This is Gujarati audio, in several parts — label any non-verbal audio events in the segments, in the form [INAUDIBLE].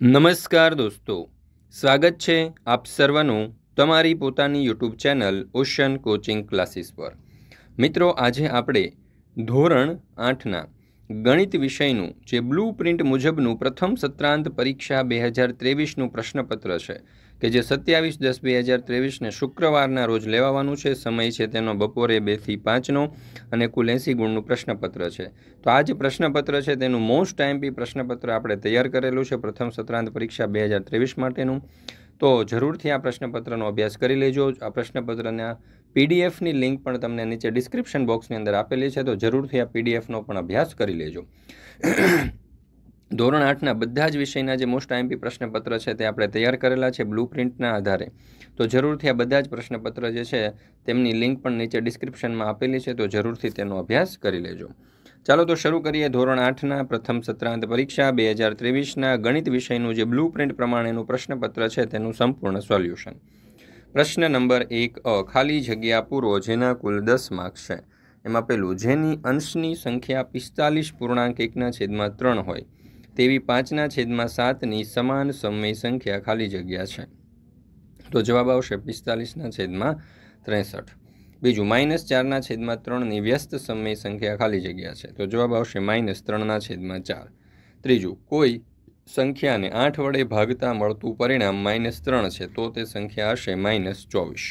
નમસ્કાર દોસ્તો સ્વાગત છે આપ સર્વનું તમારી પોતાની YouTube channel Ocean coaching classes પર મિત્રો આજે આપણે ધોરણ આઠના ગણિત વિષયનું જે બ્લુ પ્રિન્ટ મુજબનું પ્રથમ સત્રાંત પરીક્ષા બે હજાર ત્રેવીસનું પ્રશ્નપત્ર છે કે જે સત્યાવીસ દસ બે હજાર ત્રેવીસને શુક્રવારના રોજ લેવાવાનું છે સમય છે તેનો બપોરે બેથી પાંચનો અને કુલ એંસી ગુણનું પ્રશ્નપત્ર છે તો આ જે પ્રશ્નપત્ર છે તેનું મોસ્ટ ટાઈમપી પ્રશ્નપત્ર આપણે તૈયાર કરેલું છે પ્રથમ સત્રાંત પરીક્ષા બે હજાર ત્રેવીસ માટેનું તો જરૂરથી આ પ્રશ્નપત્રનો અભ્યાસ કરી લેજો આ પ્રશ્નપત્રના પીડીએફની લિંક પણ તમને નીચે ડિસ્ક્રિપ્શન બોક્સની અંદર આપેલી છે તો જરૂરથી આ પીડીએફનો પણ અભ્યાસ કરી લેજો ધોરણ આઠના બધા જ વિષયના જે મોસ્ટ આઈએમપી પ્રશ્નપત્ર છે તે આપણે તૈયાર કરેલા છે બ્લુ પ્રિન્ટના આધારે તો જરૂરથી આ બધા જ પ્રશ્નપત્ર જે છે તેમની લિંક પણ નીચે ડિસ્ક્રિપ્શનમાં આપેલી છે તો જરૂરથી તેનો અભ્યાસ કરી લેજો ચાલો તો શરૂ કરીએ ધોરણ આઠના પ્રથમ સત્રાંત પરીક્ષા બે હજાર ત્રેવીસના ગણિત વિષયનું જે બ્લુ પ્રિન્ટ પ્રમાણેનું પ્રશ્નપત્ર છે તેનું સંપૂર્ણ સોલ્યુશન પ્રશ્ન નંબર એક અ ખાલી જગ્યા પૂરો જેના કુલ દસ માર્ક્સ છે એમાં પેલું જેની અંશની સંખ્યા પિસ્તાલીસ પૂર્ણાંક એકના છેદમાં ત્રણ હોય તેવી પાંચના છેદમાં સાતની સમાન સમય સંખ્યા ખાલી જગ્યા છે તો જવાબ આવશે પિસ્તાલીસના છેદમાં ત્રેસઠ બીજું માઇનસ ચારના છેદમાં ત્રણની વ્યસ્ત સમય સંખ્યા ખાલી જગ્યા છે તો જવાબ આવશે માઇનસ ત્રણના છેદમાં ચાર ત્રીજું કોઈ સંખ્યાને આઠ વડે ભાગતા મળતું પરિણામ માઇનસ ત્રણ છે તો તે સંખ્યા હશે માઇનસ ચોવીસ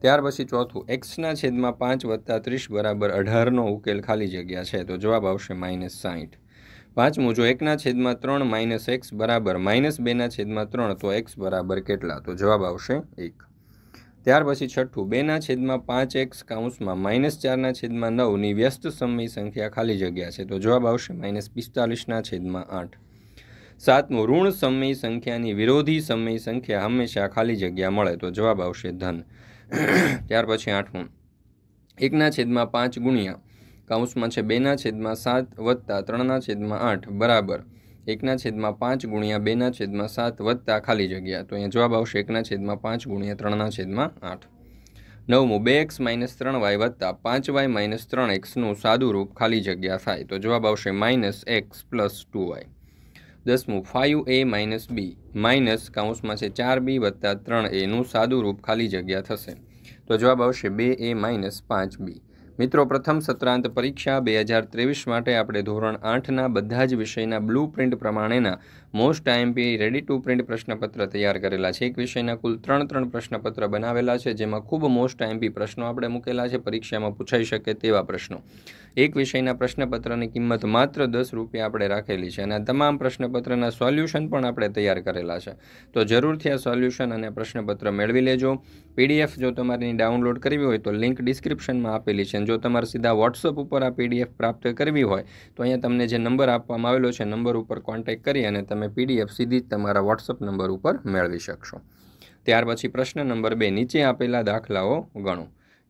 ત્યાર પછી ચોથું એક્સના છેદમાં પાંચ વત્તા ત્રીસ બરાબર અઢારનો ઉકેલ ખાલી જગ્યા છે તો જવાબ આવશે માઇનસ સાહીઠ પાંચમું જો એકના છેદમાં ત્રણ માઇનસ એક્સ બરાબર માઇનસ બેના છેદમાં ત્રણ તો એક્સ બરાબર કેટલા તો જવાબ આવશે એક ત્યાર પછી છઠ્ઠું બેના છેદમાં પાંચ એક્સ કાઉન્સમાં માઇનસ ચારના છેદમાં નવની વ્યસ્ત સમય સંખ્યા ખાલી જગ્યા છે તો જવાબ આવશે માઇનસ પિસ્તાલીસના છેદમાં આઠ સાતમું ઋણ સમય સંખ્યાની વિરોધી સમય સંખ્યા હંમેશા ખાલી જગ્યા મળે તો જવાબ આવશે ધન ત્યાર પછી આઠમું એકના છેદમાં પાંચ ગુણ્યા કાઉન્સમાં છે બેના છેદમાં સાત વત્તા ત્રણના છેદમાં આઠ બરાબર એકના છેદમાં પાંચ ગુણ્યા બેના છેદમાં સાત વત્તા ખાલી જગ્યા તો અહીંયા જવાબ આવશે એકના છેદમાં પાંચ ગુણ્યા ત્રણના છેદમાં આઠ નવમું બે એક્સ માઇનસ ત્રણ વાય વત્તા પાંચ વાય માઇનસ ત્રણ એક્સનું સાદું રૂપ ખાલી જગ્યા થાય તો જવાબ આવશે minus X plus two Y દસમું five A minus B minus કાઉન્સમાં છે ચાર બી વત્તા ત્રણ એનું સાદું રૂપ ખાલી જગ્યા થશે તો જવાબ આવશે બે એ માઇનસ પાંચ બી મિત્રો પ્રથમ સત્રાંત પરીક્ષા બે હજાર ત્રેવીસ માટે આપણે ધોરણ આઠના બધા જ વિષયના બ્લુ પ્રિન્ટ પ્રમાણેના most time be ready to print પ્રશ્નપત્ર તૈયાર કરેલા છે એક વિષયના કુલ ત્રણ ત્રણ પ્રશ્નપત્ર બનાવેલા છે જેમાં ખૂબ મોસ્ટ ટાઈમ બી પ્રશ્નો આપણે મૂકેલા છે પરીક્ષામાં પૂછાઈ શકે તેવા પ્રશ્નો એક વિષયના પ્રશ્નપત્રની કિંમત માત્ર દસ રૂપિયા આપણે રાખેલી છે અને આ તમામ પ્રશ્નપત્રના સોલ્યુશન પણ આપણે તૈયાર કરેલા છે તો જરૂરથી આ સોલ્યુશન અને પ્રશ્નપત્ર મેળવી લેજો પીડીએફ જો તમારી ડાઉનલોડ કરવી હોય તો લિંક ડિસ્ક્રિપ્શનમાં આપેલી છે જો તમારે સીધા વોટ્સઅપ ઉપર આ પીડીએફ પ્રાપ્ત કરવી હોય તો અહીંયા તમને જે નંબર આપવામાં આવેલો છે નંબર ઉપર કોન્ટેક્ટ કરી અને તમે તમે પીડીએફ સીધી જ તમારા વોટ્સઅપ નંબર ઉપર મેળવી શકશો ત્યાર પછી પ્રશ્ન નંબર બે નીચે આપેલા દાખલાઓ ગણો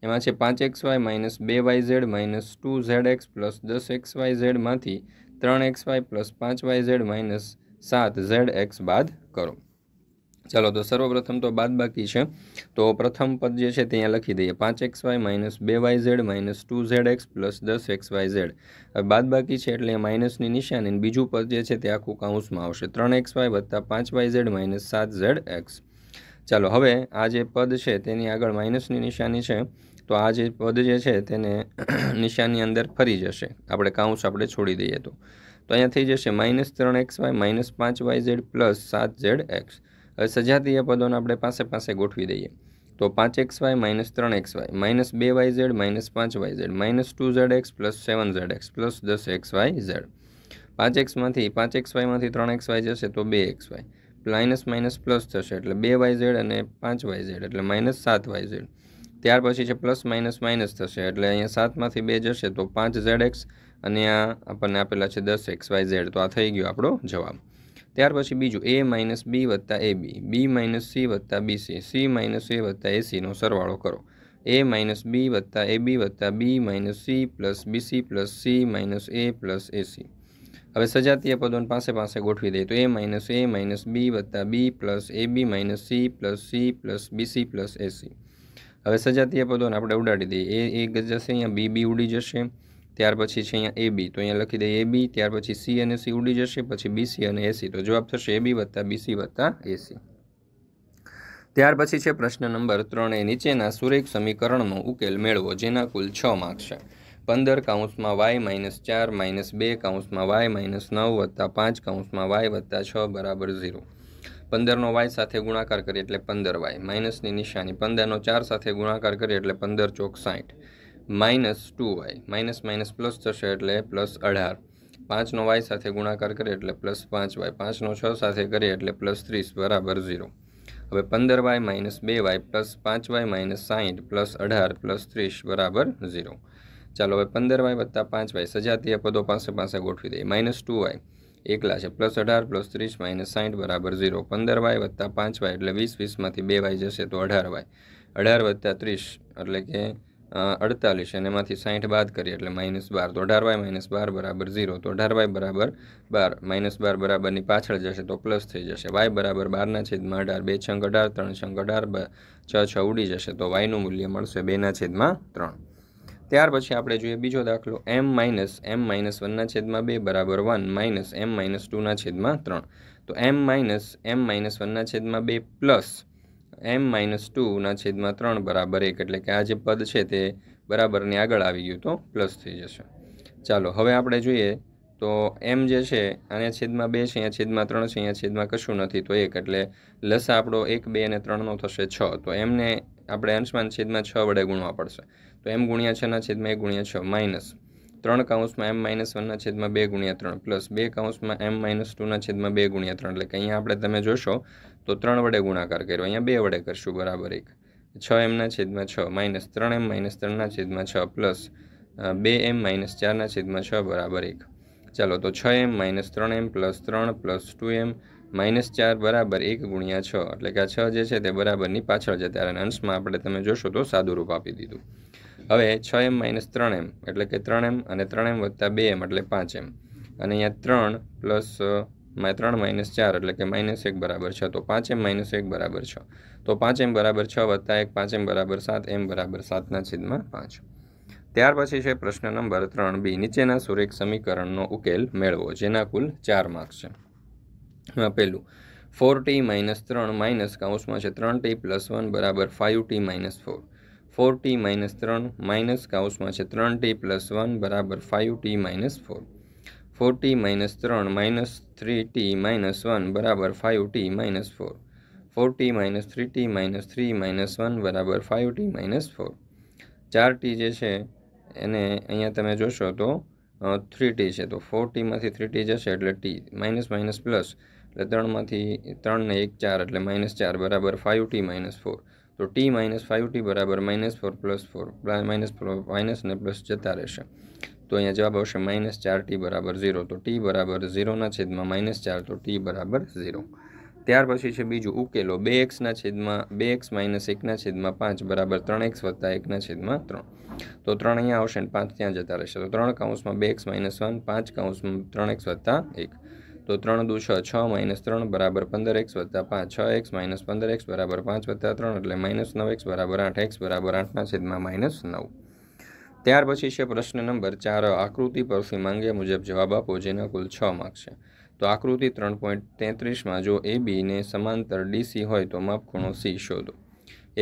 એમાં છે પાંચ એક્સ વાય માઇનસ બે Y Z minus two Z X plus દસ એક્સ વાય ઝેડમાંથી ત્રણ એક્સ વાય પ્લસ પાંચ વાય ઝેડ માઇનસ સાત ઝેડ એક્સ બાદ કરો ચાલો તો સર્વપ્રથમ તો બાદ બાકી છે તો પ્રથમ પદ જે છે ત્યાં લખી દઈએ પાંચ એક્સ વાય માઇનસ બે Y Z minus two Z X plus દસ એક્સ વાય ઝેડ હવે બાકી છે એટલે માઇનસની નિશાની બીજું પદ જે છે તે આખું કાઉન્સમાં આવશે ત્રણ એક્સ વાય વત્તા પાંચ વાય ઝેડ માઇનસ સાત ઝેડ એક્સ ચાલો હવે આ જે પદ છે તેની આગળ માઇનસની નિશાની છે તો આ જે પદ જે છે તેને [COUGHS] નિશાની અંદર ફરી જશે આપણે કાઉન્સ આપણે છોડી દઈએ તો અહીંયા થઈ જશે માઇનસ ત્રણ એક્સ વાય માઇનસ પાંચ વાય ઝેડ પ્લસ સાત ઝેડ એક્સ સજાતીય પદોને આપણે પાસે પાસે ગોઠવી દઈએ તો પાંચ એક્સ વાય માઇનસ ત્રણ એક્સ વાય માઇનસ બે વાય ઝેડ માઇનસ પાંચ Y Z minus two Z X plus seven Z X plus દસ એક્સ વાય ઝેડ પાંચ એક્સમાંથી પાંચ એક્સ વાયમાંથી ત્રણ એક્સ વાય જશે તો બે X Y minus minus plus થશે એટલે બે વાય ઝેડ અને પાંચ વાય ઝેડ એટલે માઇનસ સાત વાય ઝેડ ત્યાર પછી છે પ્લસ માઇનસ માઇનસ થશે એટલે અહીંયા સાતમાંથી બે જશે તો પાંચ ઝેડ એક્સ અને આ આપણને આપેલા છે દસ એક્સ વાય ઝેડ તો આ થઈ ગયો આપણો જવાબ ત્યાર પછી બીજું એ માઇનસ બી વત્તા A B B minus C વત્તા બીસી સી માઇનસ એ વત્તા એસીનો સરવાળો કરો એ માઇનસ બી વત્તા એ બી વત્તા B minus C plus BC plus C minus A plus AC હવે સજાતીય પદોને પાસે પાસે ગોઠવી દઈએ તો એ માઇનસ એ માઇનસ બી વત્તા B plus A B minus C plus C plus BC plus AC હવે સજાતીય પદોને આપણે ઉડાડી દઈએ એ એક જશે અહીંયા બી બી ઉડી જશે ત્યાર પછી છે અહીંયા એ બી તો અહીંયા લખી દઈએ એ બી ત્યાર પછી સી અને સી ઉડી જશે પછી બીસી અને એસી તો જવાબ થશે એ બી વત્તા બીસી વત્તા એસી ત્યાર પછી છે પ્રશ્ન નંબર ત્રણ એ નીચેના સુરેખ સમીકરણનો ઉકેલ મેળવો જેના કુલ છ માર્ક છે પંદર કાઉન્સમાં વાય માઇનસ ચાર માઇનસ બે કાઉન્સમાં વાય માઇનસ નવ વત્તા પાંચ કાઉન્સમાં વાય વત્તા છ બરાબર ઝીરો પંદરનો વાય સાથે ગુણાકાર કરીએ એટલે પંદર વાય માઇનસની નિશાની પંદરનો ચાર સાથે ગુણાકાર કરીએ એટલે પંદર ચોક સાઠ minus two Y minus minus plus થશે એટલે પ્લસ અઢાર પાંચનો વાય સાથે ગુણાકાર કરીએ એટલે પ્લસ પાંચ વાય પાંચનો છ સાથે કરીએ એટલે પ્લસ ત્રીસ બરાબર ઝીરો હવે પંદર વાય માઇનસ બે વાય પ્લસ પાંચ વાય માઇનસ સાહીઠ પ્લસ અઢાર પ્લસ ત્રીસ બરાબર ઝીરો ચાલો હવે પંદર વાય વત્તા પાંચ વાય સજાતીય પદો પાસે પાસે ગોઠવી દઈએ માઇનસ ટુ વાય એકલા છે પ્લસ અઢાર પ્લસ ત્રીસ માઇનસ સાઠ બરાબર ઝીરો પંદર વાય વત્તા પાંચ વાય એટલે વીસ વીસમાંથી બે વાય જશે તો અઢાર વાય અઢાર વત્તા ત્રીસ એટલે કે અડતાલીસ અને એમાંથી સાઠ બાદ કરીએ એટલે માઇનસ બાર તો અઢાર વાય માઇનસ બાર બરાબર ઝીરો તો અઢાર વાય બરાબર બાર માઇનસ બાર બરાબરની પાછળ જશે તો પ્લસ થઈ જશે વાય બરાબર બારના છેદમાં અઢાર બે છંગ અઢાર ત્રણ છંગ અઢાર છ છ ઉડી જશે તો વાયનું મૂલ્ય મળશે બેના છેદમાં ત્રણ ત્યાર પછી આપણે જોઈએ બીજો દાખલો એમ માઇનસ એમ માઇનસ વનના છેદમાં બે બરાબર વન માઇનસ એમ માઇનસ ટુના છેદમાં ત્રણ તો એમ માઇનસ એમ માઇનસ વનના છેદમાં બે પ્લસ એમ માઇનસ ટુના છેદમાં ત્રણ બરાબર એક એટલે કે આ જે પદ છે તે બરાબરની આગળ આવી ગયું તો પ્લસ થઈ જશે ચાલો હવે આપણે જોઈએ તો એમ જે છે આને છેદમાં બે છે અહીંયા છેદમાં ત્રણ છે અહીંયા છેદમાં કશું નથી તો એક એટલે લસા આપણો એક બે અને ત્રણનો થશે છ તો એમને આપણે અંશમાન છેદમાં છ વડે ગુણવા પડશે તો એમ ગુણ્યા છના છેદમાં એક ગુણ્યા છ માઇનસ ત્રણ કાઉન્સમાં એમ માઇનસ વનના છેદમાં બે ગુણ્યા ત્રણ પ્લસ બે કાઉન્સમાં એમ માઇનસ ટુના છેદમાં બે ગુણ્યા ત્રણ એટલે કે અહીંયા આપણે તમે જોશો તો ત્રણ વડે ગુણાકાર કર્યો અહીંયા બે વડે કરશું બરાબર એક છ એમના છેદમાં છ માઇનસ ત્રણ એમ માઇનસ ત્રણના છેદમાં છ પ્લસ બે એમ માઇનસ ચારના છેદમાં છ બરાબર એક ચાલો તો છ એમ માઇનસ ત્રણ એમ પ્લસ ત્રણ પ્લસ ટુ એમ માઇનસ ચાર બરાબર એક ગુણ્યા છ એટલે કે આ છ જે છે તે બરાબરની પાછળ જતા અને અંશમાં આપણે તમે જોશો તો સાદુરૂપ આપી દીધું હવે છ એમ માઇનસ ત્રણ એમ એટલે કે ત્રણ એમ અને ત્રણ એમ વત્તા બે એમ એટલે પાંચ એમ અને અહીંયા ત્રણ પ્લસ ત્રણ માઇનસ ચાર એટલે કે માઇનસ એક બરાબર છ તો પાંચ એમ માઇનસ એક બરાબર છ તો પાંચ એમ બરાબર છ વત્તા એક પાંચ એમ બરાબર સાત એમ બરાબર સાતના છેદમાં પાંચ ત્યાર પછી છે પ્રશ્ન નંબર ત્રણ બી નીચેના સુરેખ સમીકરણનો ઉકેલ મેળવો જેના કુલ ચાર માર્ક્સ છે પહેલું ફોર ટી માઇનસ ત્રણ માઇનસ કાઉન્સમાં છે ત્રણ ટી પ્લસ વન બરાબર five T minus four four T minus ત્રણ માઇનસ કાઉસમાં છે ત્રણ ટી પ્લસ વન બરાબર five T minus four four T minus ત્રણ minus three T minus one બરાબર five T minus four four T minus three T minus three minus one બરાબર ફાઇવ ટી માઇનસ ફોર ચાર ટી જે છે એને અહીંયા તમે જોશો તો થ્રી ટી છે તો ફોર ટીમાંથી થ્રી ટી જશે એટલે ટી માઇનસ માઇનસ પ્લસ એટલે ત્રણમાંથી ત્રણને એક ચાર એટલે માઇનસ ચાર બરાબર ફાઇવ ટી માઇનસ ફોર તો ટી માઇનસ ફાઇવ ટી બરાબર minus four plus four minus minus અને પ્લસ જતા રહેશે તો અહીંયા જવાબ આવશે માઇનસ ચાર ટી બરાબર ઝીરો તો ટી બરાબર ઝીરોના છેદમાં માઇનસ ચાર તો ટી બરાબર ઝીરો ત્યાર પછી છે બીજું ઉકેલો બે એક્સના છેદમાં બે એક્સ માઇનસ એકના છેદમાં પાંચ બરાબર ત્રણ એક્સ વત્તા એકના છેદમાં ત્રણ તો ત્રણ અહીંયા આવશે અને પાંચ ત્યાં જતા રહેશે તો ત્રણ કાઉન્સમાં બે એક્સ માઇનસ વન પાંચ કાઉન્સમાં ત્રણ એક્સ વત્તા એક તો ત્રણ દુ છ છ માઇનસ ત્રણ બરાબર પંદર એક્સ વત્તા પાંચ છ એક્સ માઇનસ પંદર એક્સ બરાબર પાંચ વત્તા ત્રણ એટલે માઇનસ નવ એક્સ બરાબર આઠ એક્સ બરાબર આઠના છેદમાં માઇનસ નવ ત્યાર પછી છે પ્રશ્ન નંબર ચાર આકૃતિ પરથી માંગ્યા મુજબ જવાબ આપો જેના કુલ છ માર્ક છે તો આકૃતિ ત્રણ પોઈન્ટ તેત્રીસમાં જો એ બીને સમાંતર ડીસી હોય તો માપખૂણો સી શોધો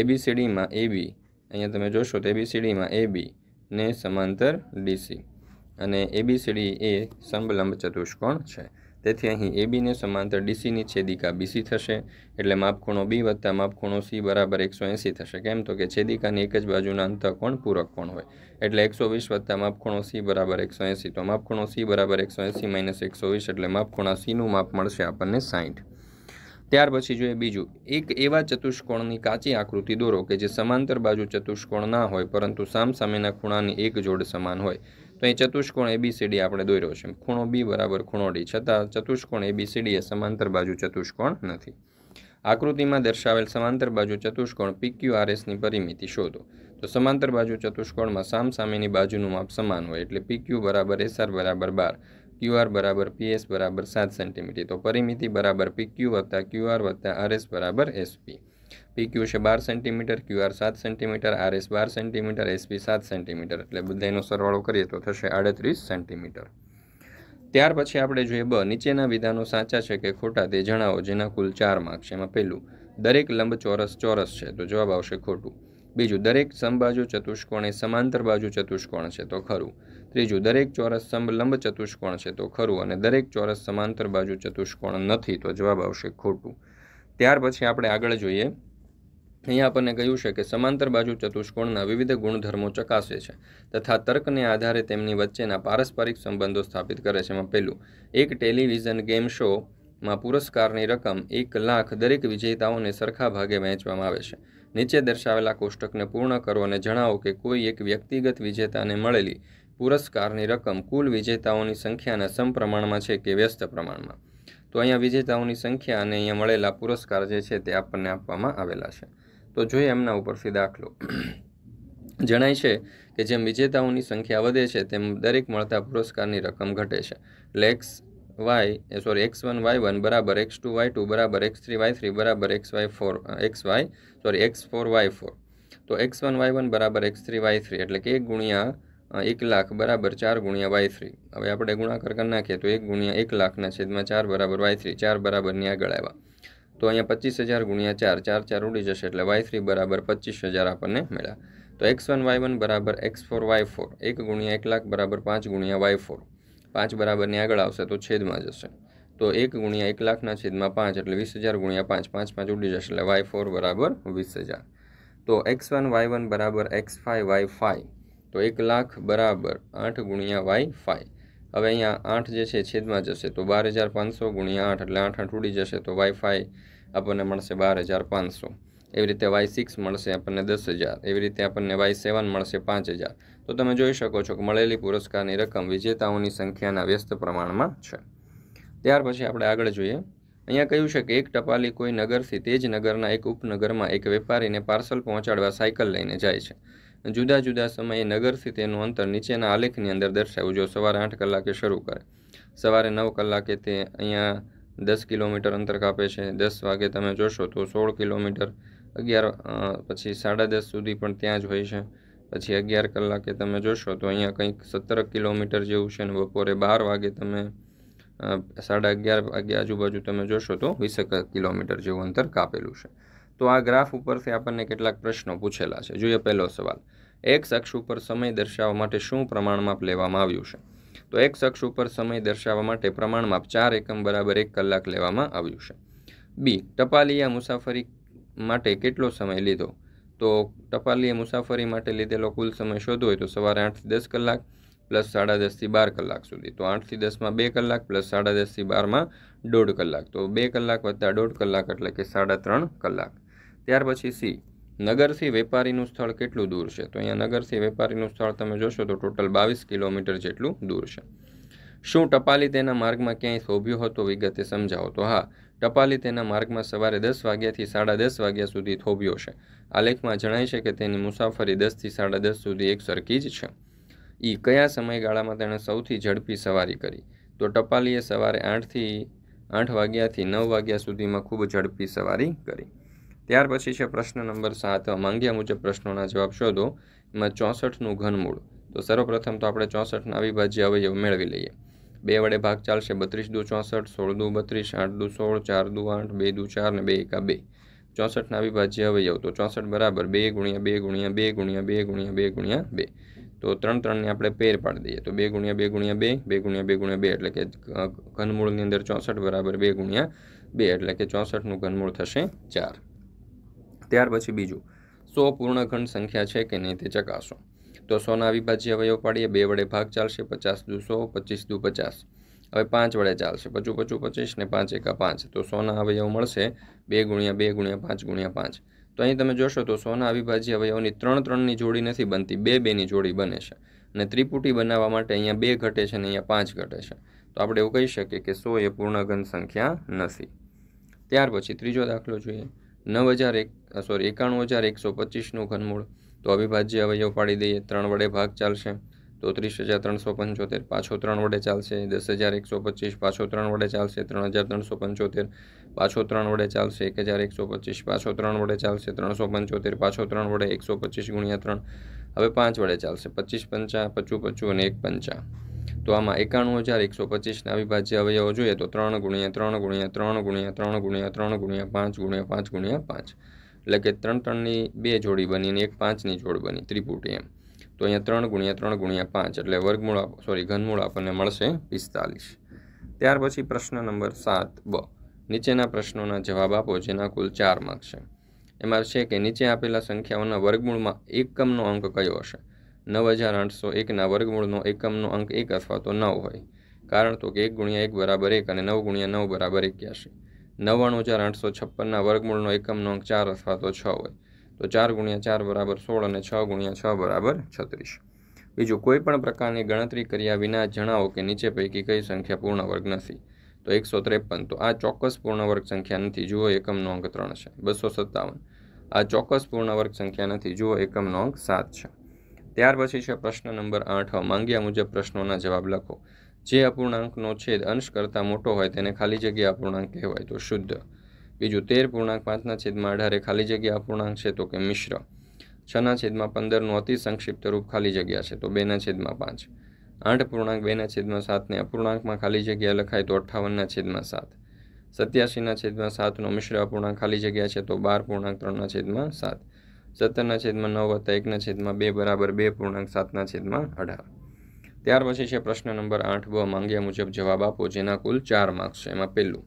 એબીસીડીમાં એ બી અહીંયા તમે જોશો તો એબીસીડીમાં એ બી ને સમાંતર ડીસી અને સીડી એ સંબલંબ ચતુષ્કોણ છે તેથી અહીં એબીને સમાંતર ડીસીની છેદિકા બીસી થશે એટલે માપખૂણો બી વત્તા માપખૂણો સી બરાબર એકસો એંસી થશે કેમ તો કે છેદિકાની એક જ બાજુના અંતઃકોણ પૂરક કોણ હોય એટલે એકસો વીસ વત્તા માપખૂણો સી બરાબર એકસો એંસી તો માપખૂણો સી બરાબર એકસો એંસી માઇનસ એકસો વીસ એટલે માપખૂણા સીનું માપ મળશે આપણને સાઠ ત્યાર પછી જોઈએ બીજું એક એવા ચતુષ્કોણની કાચી આકૃતિ દોરો કે જે સમાંતર બાજુ ચતુષ્કોણ ના હોય પરંતુ સામ સામેના ખૂણાની એક જોડ સમાન હોય તો અહીં ચતુષ્કોણ એબીસીડી આપણે દોર્યો છે ખૂણો બી બરાબર ખૂણો ડી છતાં ચતુષ્કોણ એબીસીડી એ સમાંતર બાજુ ચતુષ્કોણ નથી આકૃતિમાં દર્શાવેલ સમાંતર બાજુ ચતુષ્કોણ પીક્યુઆરએસની પરિમિતિ શોધો તો સમાંતર બાજુ ચતુષ્કોણમાં સામ સામેની બાજુનું માપ સમાન હોય એટલે પીક્યુ બરાબર એસઆર બરાબર બાર ક્યુઆર બરાબર પીએસ બરાબર સાત સેન્ટીમીટર તો પરિમિતિ બરાબર પીક્યુ વત્તા ક્યુઆર વત્તા આરએસ બરાબર એસપી પી ક્યુ છે બાર સેન્ટીમીટર ક્યુઆર સાત સેન્ટીમીટર આરએસ બાર સેન્ટીમીટર એસપી સાત સેન્ટીમીટર એટલે બધાનો સરવાળો કરીએ તો થશે આડત્રીસ સેન્ટીમીટર ત્યાર પછી આપણે જોઈએ બ નીચેના વિધાનો સાચા છે કે ખોટા તે જણાવો જેના કુલ ચાર માર્ક છે એમાં પહેલું દરેક લંબ ચોરસ ચોરસ છે તો જવાબ આવશે ખોટું બીજું દરેક સમબાજુ ચતુષ્કોણ એ સમાંતર બાજુ ચતુષ્કોણ છે તો ખરું ત્રીજું દરેક ચોરસ સંભ લંબ ચતુષ્કોણ છે તો ખરું અને દરેક ચોરસ સમાંતર બાજુ ચતુષ્કોણ નથી તો જવાબ આવશે ખોટું ત્યાર પછી આપણે આગળ જોઈએ અહીંયા આપણને કહ્યું છે કે સમાંતર બાજુ ચતુષ્કોણના વિવિધ ગુણધર્મો ચકાસે છે તથા તર્કને આધારે તેમની વચ્ચેના પારસ્પરિક સંબંધો સ્થાપિત કરે છે એમાં પહેલું એક ટેલિવિઝન ગેમ શોમાં પુરસ્કારની રકમ એક લાખ દરેક વિજેતાઓને સરખા ભાગે વહેંચવામાં આવે છે નીચે દર્શાવેલા કોષ્ટકને પૂર્ણ કરો અને જણાવો કે કોઈ એક વ્યક્તિગત વિજેતાને મળેલી પુરસ્કારની રકમ કુલ વિજેતાઓની સંખ્યાના સમપ્રમાણમાં છે કે વ્યસ્ત પ્રમાણમાં તો અહીંયા વિજેતાઓની સંખ્યા અને અહીંયા મળેલા પુરસ્કાર જે છે તે આપણને આપવામાં આવેલા છે તો જોઈએ એમના ઉપરથી દાખલો જણાય છે કે જેમ વિજેતાઓની સંખ્યા વધે છે તેમ દરેક મળતા પુરસ્કારની રકમ ઘટે છે એટલે X Y sorry X one Y one બરાબર એક્સ ટુ વાય ટુ બરાબર એક્સ થ્રી વાય થ્રી બરાબર X Y four X Y sorry X four Y four તો એક્સ વન વાય વન બરાબર એક્સ થ્રી વાય થ્રી એટલે કે એક ગુણ્યા એક લાખ બરાબર ચાર ગુણ્યા વાય થ્રી હવે આપણે ગુણાકાર કરી નાખીએ તો એક ગુણ્યા એક લાખના છેદમાં ચાર બરાબર વાય થ્રી ચાર બરાબરની આગળ આવ્યા તો અહીંયા પચીસ હજાર ગુણ્યા ચાર ચાર ચાર ઉડી જશે એટલે વાય થ્રી બરાબર પચીસ હજાર આપણને મળ્યા તો એક્સ વન વાય વન બરાબર એક્સ ફોર વાય ફોર એક ગુણ્યા એક લાખ બરાબર પાંચ ગુણ્યા વાય ફોર પાંચ બરાબરની આગળ આવશે તો છેદમાં જશે તો એક ગુણ્યા એક લાખના છેદમાં પાંચ એટલે વીસ હજાર ગુણ્યા પાંચ પાંચ પાંચ ઉડી જશે એટલે વાય ફોર બરાબર વીસ હજાર તો એક્સ વન વાય વન બરાબર એક્સ ફાઇવ વાય ફાઇવ તો એક લાખ બરાબર આઠ ગુણ્યા વાય ફાઈ હવે અહીંયા આઠ જે છે છેદમાં જશે તો બાર હજાર પાંચસો ગુણ્યા આઠ એટલે આઠ આઠ ઉડી જશે તો વાય ફાઈ આપણને મળશે બાર હજાર પાંચસો એવી રીતે વાય સિક્સ મળશે આપણને દસ હજાર એવી રીતે આપણને વાય સેવન મળશે પાંચ હજાર તો તમે જોઈ શકો છો કે મળેલી પુરસ્કારની રકમ વિજેતાઓની સંખ્યાના વ્યસ્ત પ્રમાણમાં છે ત્યાર પછી આપણે આગળ જોઈએ અહીંયા કહ્યું છે કે એક ટપાલી કોઈ નગરથી તે જ નગરના એક ઉપનગરમાં એક વેપારીને પાર્સલ પહોંચાડવા સાયકલ લઈને જાય છે જુદા જુદા સમયે નગરથી તેનું અંતર નીચેના આલેખની અંદર દર્શાવ્યું જો સવારે આઠ કલાકે શરૂ કરે સવારે નવ કલાકે તે અહીંયા દસ કિલોમીટર અંતર કાપે છે દસ વાગે તમે જોશો તો સોળ કિલોમીટર અગિયાર પછી સાડા દસ સુધી પણ ત્યાં જ હોય છે પછી અગિયાર કલાકે તમે જોશો તો અહીંયા કંઈક સત્તર કિલોમીટર જેવું છે ને બપોરે બાર વાગે તમે સાડા અગિયાર વાગે આજુબાજુ તમે જોશો તો વીસ કિલોમીટર જેવું અંતર કાપેલું છે તો આ ગ્રાફ ઉપરથી આપણને કેટલાક પ્રશ્નો પૂછેલા છે જોઈએ પહેલો સવાલ એક શખ્સ ઉપર સમય દર્શાવવા માટે શું પ્રમાણમાપ લેવામાં આવ્યું છે તો એક શખ્સ ઉપર સમય દર્શાવવા માટે પ્રમાણમાપ ચાર એકમ બરાબર એક કલાક લેવામાં આવ્યું છે બી ટપાલીયા મુસાફરી માટે કેટલો સમય લીધો તો ટપાલીએ મુસાફરી માટે લીધેલો કુલ સમય શોધો હોય તો સવારે આઠથી દસ કલાક પ્લસ સાડા દસથી બાર કલાક સુધી તો આઠથી દસમાં બે કલાક પ્લસ સાડા દસથી બારમાં દોઢ કલાક તો બે કલાક વત્તા દોઢ કલાક એટલે કે સાડા ત્રણ કલાક ત્યાર પછી સી નગરથી વેપારીનું સ્થળ કેટલું દૂર છે તો અહીંયા નગરથી વેપારીનું સ્થળ તમે જોશો તો ટોટલ બાવીસ કિલોમીટર જેટલું દૂર છે શું ટપાલી તેના માર્ગમાં ક્યાંય શોભ્યો હતો વિગતે સમજાવો તો હા ટપાલી તેના માર્ગમાં સવારે દસ વાગ્યાથી સાડા દસ વાગ્યા સુધી થોભ્યો છે આલેખમાં જણાય છે કે તેની મુસાફરી દસથી સાડા દસ સુધી એક સરખી જ છે એ કયા સમયગાળામાં તેણે સૌથી ઝડપી સવારી કરી તો ટપાલીએ સવારે આઠથી આઠ વાગ્યાથી નવ વાગ્યા સુધીમાં ખૂબ ઝડપી સવારી કરી ત્યાર પછી છે પ્રશ્ન નંબર સાત માંગ્યા મુજબ પ્રશ્નોના જવાબ શોધો એમાં ચોસઠનું ઘનમૂળ તો સર્વપ્રથમ તો આપણે ચોસઠના અવિભાજ્ય અવયવ મેળવી લઈએ બે વડે ભાગ ચાલશે બત્રીસ દુ ચોસઠ સોળ દુ બત્રીસ આઠ દુ સોળ ચાર દુ આઠ બે દુ ચાર ને બે એકા બે ચોસઠના અવિભાજ્ય અવયવ તો ચોસઠ બરાબર બે ગુણ્યા બે ગુણ્યા બે ગુણ્યા બે ગુણ્યા બે ગુણ્યા બે તો ત્રણ ત્રણને આપણે પેર પાડી દઈએ તો બે ગુણ્યા બે ગુણ્યા બે બે ગુણ્યા બે ગુણ્યા બે એટલે કે ઘનમૂળની અંદર ચોસઠ બરાબર બે ગુણ્યા બે એટલે કે ચોસઠનું ઘનમૂળ થશે ચાર ત્યાર પછી બીજું સો પૂર્ણખંડ સંખ્યા છે કે નહીં તે ચકાસો તો સોના અવિભાજ્ય અવયવ પાડીએ બે વડે ભાગ ચાલશે પચાસ દુ સો પચીસ દુ પચાસ હવે પાંચ વડે ચાલશે પચું પચું પચીસ ને પાંચ એકા પાંચ તો સોના અવયવ મળશે બે ગુણ્યા બે ગુણ્યા પાંચ ગુણ્યા પાંચ તો અહીં તમે જોશો તો સોના અવિભાજ્ય અવયવની ત્રણ ત્રણની જોડી નથી બનતી બે બેની જોડી બને છે અને ત્રિપુટી બનાવવા માટે અહીંયા બે ઘટે છે અને અહીંયા પાંચ ઘટે છે તો આપણે એવું કહી શકીએ કે સો એ પૂર્ણઘન સંખ્યા નથી ત્યાર પછી ત્રીજો દાખલો જોઈએ નવ હજાર એક સોરી એકાણું હજાર એકસો પચીસનું ઘનમૂળ તો અવિભાજ્ય અવયવ પાડી દઈએ ત્રણ વડે ભાગ ચાલશે તો ત્રીસ હજાર ત્રણસો પંચોતેર પાછો ત્રણ વડે ચાલશે દસ હજાર એકસો પચીસ પાછો ત્રણ વડે ચાલશે ત્રણ હજાર ત્રણસો પંચોતેર પાછો ત્રણ વડે ચાલશે એક હજાર એકસો પચીસ પાછો ત્રણ વડે ચાલશે ત્રણસો પંચોતેર પાછો ત્રણ વડે એકસો પચીસ ગુણ્યા ત્રણ હવે પાંચ વડે ચાલશે પચીસ પંચા પચું પચું અને એક પંચા તો આમાં એકાણું હજાર એકસો પચીસના અવિભાજ્ય અવયવો જોઈએ તો ત્રણ ગુણ્યા ત્રણ ગુણ્યા ત્રણ ગુણ્યા ત્રણ ગુણ્યા ત્રણ ગુણ્યા પાંચ ગુણ્યા પાંચ ગુણ્યા પાંચ એટલે કે ત્રણ ત્રણની બે જોડી બની અને એક પાંચની જોડ બની ત્રિપુટી એમ તો અહીંયા ત્રણ ગુણ્યા ત્રણ ગુણ્યા પાંચ એટલે વર્ગમૂળ સોરી ઘનમૂળ આપણને મળશે પિસ્તાલીસ ત્યાર પછી પ્રશ્ન નંબર સાત બ નીચેના પ્રશ્નોના જવાબ આપો જેના કુલ ચાર માર્ક છે એમાં છે કે નીચે આપેલા સંખ્યાઓના વર્ગમૂળમાં એકમનો અંક કયો હશે નવ હજાર આઠસો એકના વર્ગમૂળનો એકમનો અંક એક અથવા તો નવ હોય કારણ તો કે એક ગુણ્યા એક બરાબર એક અને નવ ગુણ્યા નવ બરાબર એક્યાસી નવ્વાણું હજાર આઠસો છપ્પનના વર્ગમૂળનો એકમનો અંક ચાર અથવા તો છ હોય તો ચાર ગુણ્યા ચાર બરાબર સોળ અને છ ગુણ્યા છ બરાબર છત્રીસ બીજું કોઈ પણ પ્રકારની ગણતરી કર્યા વિના જણાવો કે નીચે પૈકી કઈ સંખ્યા પૂર્ણ વર્ગ નથી તો એકસો ત્રેપન તો આ ચોક્કસ પૂર્ણવર્ગ સંખ્યા નથી જુઓ એકમનો અંક ત્રણ છે બસો સત્તાવન આ ચોક્કસ પૂર્ણવર્ગ સંખ્યા નથી જુઓ એકમનો અંક સાત છે ત્યાર પછી છે પ્રશ્ન નંબર આઠ માંગ્યા મુજબ પ્રશ્નોના જવાબ લખો જે અપૂર્ણાંકનો છેદ અંશ કરતાં મોટો હોય તેને ખાલી જગ્યા અપૂર્ણાંક કહેવાય તો શુદ્ધ બીજું તેર પૂર્ણાંક પાંચના છેદમાં અઢારે ખાલી જગ્યા અપૂર્ણાંક છે તો કે મિશ્ર છના છેદમાં પંદરનું અતિ સંક્ષિપ્ત રૂપ ખાલી જગ્યા છે તો બેના છેદમાં પાંચ આઠ પૂર્ણાંક બેના છેદમાં સાતને અપૂર્ણાંકમાં ખાલી જગ્યા લખાય તો અઠ્ઠાવનના છેદમાં સાત સત્યાસીના છેદમાં સાતનો મિશ્ર અપૂર્ણાંક ખાલી જગ્યા છે તો બાર પૂર્ણાંક ત્રણના છેદમાં સાત સત્તરના છેદમાં નવ વત્તા એકના છેદમાં બે બરાબર બે પૂર્ણાંક સાતના છેદમાં અઢાર ત્યાર પછી છે પ્રશ્ન નંબર આઠ બ માંગ્યા મુજબ જવાબ આપો જેના કુલ ચાર માર્ક્સ છે એમાં પહેલું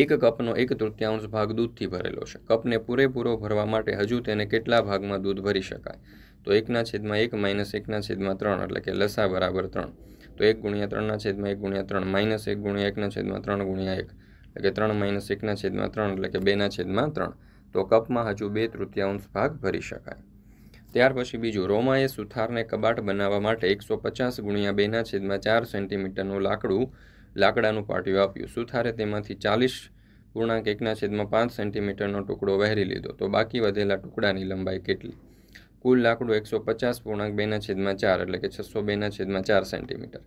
એક કપનો એક તૃતીયાંશ ભાગ દૂધથી ભરેલો છે કપને પૂરેપૂરો ભરવા માટે હજુ તેને કેટલા ભાગમાં દૂધ ભરી શકાય તો એકના છેદમાં એક માઇનસ એકના છેદમાં ત્રણ એટલે કે લસા બરાબર ત્રણ તો એક ગુણ્યા ત્રણના છેદમાં એક ગુણ્યા ત્રણ માઇનસ એક ગુણ્યા એકના છેદમાં ત્રણ ગુણ્યા એક એટલે કે ત્રણ માઇનસ એકના છેદમાં ત્રણ એટલે કે બેના છેદમાં ત્રણ તો કપમાં હજુ બે તૃતીયાંશ ભાગ ભરી શકાય ત્યાર પછી બીજું રોમાએ સુથારને કબાટ બનાવવા માટે એકસો પચાસ ગુણ્યા બેના છેદમાં ચાર સેન્ટીમીટરનું લાકડું લાકડાનું પાટિયું આપ્યું સુથારે તેમાંથી ચાલીસ પૂર્ણાંક એકના છેદમાં પાંચ સેન્ટીમીટરનો ટુકડો વહેરી લીધો તો બાકી વધેલા ટુકડાની લંબાઈ કેટલી કુલ લાકડું એકસો પચાસ પૂર્ણાંક બેના છેદમાં ચાર એટલે કે છસો બેના છેદમાં ચાર સેન્ટીમીટર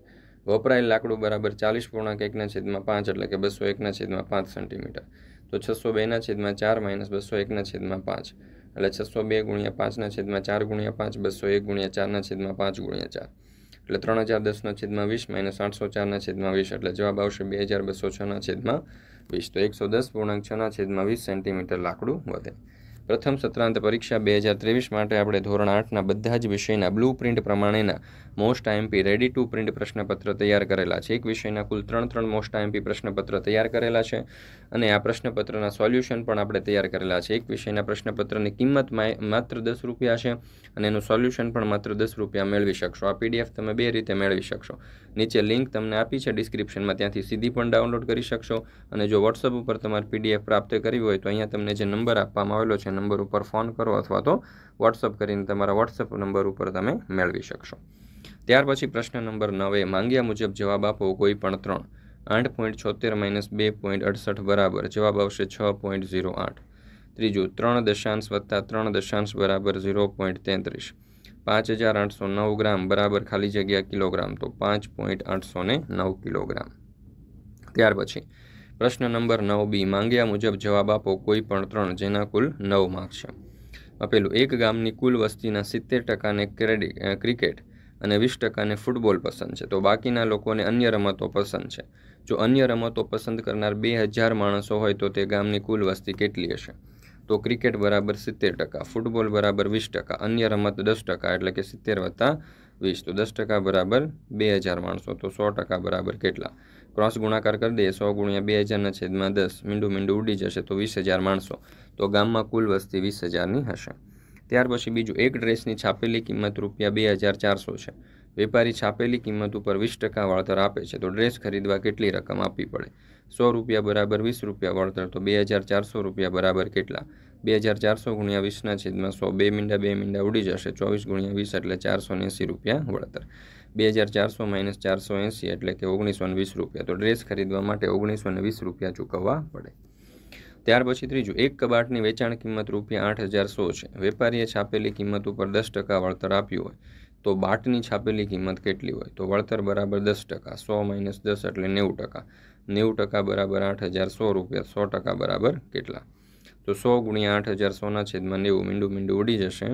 વપરાયેલ લાકડું બરાબર ચાલીસ પૂર્ણાંક એકના છેદમાં પાંચ એટલે કે બસો એકના છેદમાં પાંચ સેન્ટીમીટર તો છસો બેના છેદમાં ચાર માઇનસ બસો એકના છેદમાં પાંચ એટલે છસો બે ગુણ્યા પાંચના છેદમાં ચાર ગુણ્યા પાંચ બસો એક ગુણ્યા ચારના છેદમાં પાંચ ગુણ્યા ચાર એટલે ત્રણ હજાર દસના છેદમાં વીસ માઇનસ આઠસો ચારના છેદમાં વીસ એટલે જવાબ આવશે બે હજાર બસો છના છેદમાં વીસ તો એકસો દસ પૂર્ણાંક છના છેદમાં વીસ સેન્ટીમીટર લાકડું વધે પ્રથમ સત્રાંત પરીક્ષા બે હજાર ત્રેવીસ માટે આપણે ધોરણ આઠના બધા જ વિષયના બ્લુ પ્રિન્ટ પ્રમાણેના most IMP ready to print પ્રશ્નપત્ર તૈયાર કરેલા છે એક વિષયના કુલ ત્રણ ત્રણ મોસ્ટ આઈએમપી પ્રશ્નપત્ર તૈયાર કરેલા છે અને આ પ્રશ્નપત્રના સોલ્યુશન પણ આપણે તૈયાર કરેલા છે એક વિષયના પ્રશ્નપત્રની કિંમત માત્ર દસ રૂપિયા છે અને એનું સોલ્યુશન પણ માત્ર દસ રૂપિયા મેળવી શકશો આ પીડીએફ તમે બે રીતે મેળવી શકશો નીચે લિંક તમને આપી છે ડિસ્ક્રિપ્શનમાં ત્યાંથી સીધી પણ ડાઉનલોડ કરી શકશો અને જો વોટ્સઅપ ઉપર તમારે પીડીએફ પ્રાપ્ત કરવી હોય તો અહીંયા તમને જે નંબર આપવામાં આવેલો છે નંબર ઉપર ફોન કરો અથવા તો વોટ્સઅપ કરીને તમારા વોટ્સઅપ નંબર ઉપર તમે મેળવી શકશો ત્યાર પછી પ્રશ્ન નંબર નવે માંગ્યા મુજબ જવાબ આપો કોઈ પણ ત્રણ આઠ પોઈન્ટ છોતેર માઇનસ બે પોઈન્ટ અડસઠ બરાબર જવાબ આવશે છ પોઈન્ટ ઝીરો આઠ ત્રીજું ત્રણ દશાંશ વત્તા ત્રણ દશાંશ બરાબર ઝીરો પોઈન્ટ તેત્રીસ પાંચ હજાર આઠસો નવ ગ્રામ બરાબર ખાલી જગ્યા કિલોગ્રામ તો પાંચ પોઈન્ટ આઠસો ને નવ કિલોગ્રામ ત્યાર પછી પ્રશ્ન નંબર નવ બી માંગ્યા મુજબ જવાબ આપો કોઈ પણ ત્રણ જેના કુલ નવ માર્ક છે આપેલું એક ગામની કુલ વસ્તીના સિત્તેર ટકાને ક્રેડિટ ક્રિકેટ અને વીસ ટકાને ફૂટબોલ પસંદ છે તો બાકીના લોકોને અન્ય રમતો પસંદ છે જો અન્ય રમતો પસંદ કરનાર બે હજાર માણસો હોય તો તે ગામની કુલ વસ્તી કેટલી હશે તો ક્રિકેટ બરાબર સિત્તેર ટકા ફૂટબોલ બરાબર વીસ ટકા અન્ય રમત દસ ટકા એટલે કે સિત્તેર વત્તા વીસ તો દસ ટકા બરાબર બે હજાર માણસો તો સો ટકા બરાબર કેટલા ક્રોસ ગુણાકાર કરી દઈએ સો ગુણ્યા બે હજારના છેદમાં દસ મીંડું મીંડું ઉડી જશે તો વીસ હજાર માણસો તો ગામમાં કુલ વસ્તી વીસ હજારની હશે ત્યાર પછી બીજું એક ડ્રેસની છાપેલી કિંમત રૂપિયા બે હજાર ચારસો છે વેપારી છાપેલી કિંમત ઉપર વીસ ટકા વળતર આપે છે તો ડ્રેસ ખરીદવા કેટલી રકમ આપવી પડે સો રૂપિયા બરાબર વીસ રૂપિયા વળતર તો બે હજાર ચારસો રૂપિયા બરાબર કેટલા બે હજાર ચારસો ગુણ્યા વીસના છેદમાં સો બે મીંડા બે મીંડા ઉડી જશે ચોવીસ ગુણ્યા વીસ એટલે ચારસો એંસી રૂપિયા વળતર બે હજાર ચારસો માઇનસ ચારસો એંસી એટલે કે ઓગણીસો વીસ રૂપિયા તો ડ્રેસ ખરીદવા માટે ઓગણીસો વીસ રૂપિયા ચૂકવવા પડે ત્યાર પછી ત્રીજું એક કબાટની વેચાણ કિંમત રૂપિયા આઠ હજાર સો છે વેપારીએ છાપેલી કિંમત ઉપર દસ ટકા વળતર આપ્યું હોય તો બાટની છાપેલી કિંમત કેટલી હોય તો વળતર બરાબર દસ ટકા સો માઇનસ દસ એટલે નેવું ટકા નેવું ટકા બરાબર આઠ હજાર સો રૂપિયા સો ટકા બરાબર કેટલા તો સો ગુણ્યા આઠ હજાર સોના છેદમાં નેવું મીંડું મીંડું ઉડી જશે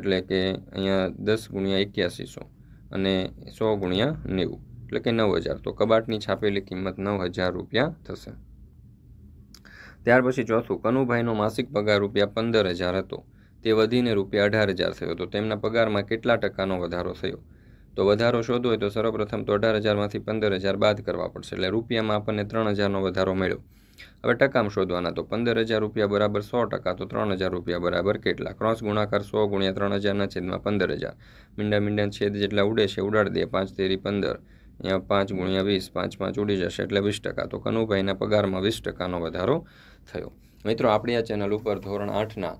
એટલે કે અહીંયા દસ ગુણ્યા સો અને સો ગુણ્યા નેવું એટલે કે નવ હજાર તો કબાટની છાપેલી કિંમત નવ હજાર રૂપિયા થશે ત્યાર પછી ચોથું કનુભાઈનો માસિક પગાર રૂપિયા પંદર હજાર હતો તે વધીને રૂપિયા અઢાર હજાર થયો તો તેમના પગારમાં કેટલા ટકાનો વધારો થયો તો વધારો શોધવો હોય તો સર્વપ્રથમ તો અઢાર હજારમાંથી પંદર હજાર બાદ કરવા પડશે એટલે રૂપિયામાં આપણને ત્રણ હજારનો વધારો મળ્યો હવે ટકામ શોધવાના તો પંદર હજાર રૂપિયા બરાબર સો ટકા તો ત્રણ હજાર રૂપિયા બરાબર કેટલા ક્રોસ ગુણાકાર સો ગુણ્યા ત્રણ હજારના છેદમાં પંદર હજાર મીંડા મીંડા છેદ જેટલા ઉડે છે ઉડાડી દે પાંચ તેરી પંદર અહીંયા પાંચ ગુણ્યા વીસ પાંચ પાંચ ઉડી જશે એટલે વીસ ટકા તો કનુભાઈના પગારમાં વીસ ટકાનો વધારો થયો મિત્રો આપણી આ ચેનલ ઉપર ધોરણ આઠના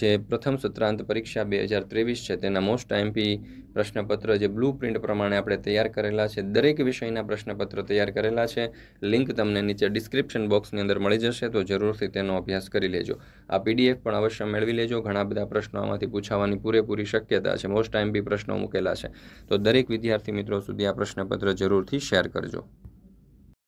જે પ્રથમ સત્રાંત પરીક્ષા બે હજાર ત્રેવીસ છે તેના મોસ્ટ આઈમપી પ્રશ્નપત્ર જે બ્લુ પ્રિન્ટ પ્રમાણે આપણે તૈયાર કરેલા છે દરેક વિષયના પ્રશ્નપત્ર તૈયાર કરેલા છે લિંક તમને નીચે ડિસ્ક્રિપ્શન બોક્સની અંદર મળી જશે તો જરૂરથી તેનો અભ્યાસ કરી લેજો આ પીડીએફ પણ અવશ્ય મેળવી લેજો ઘણા બધા પ્રશ્નો આમાંથી પૂછાવાની પૂરેપૂરી શક્યતા છે મોસ્ટ આઈમપી પ્રશ્નો મૂકેલા છે તો દરેક વિદ્યાર્થી મિત્રો સુધી આ પ્રશ્નપત્ર જરૂરથી શેર કરજો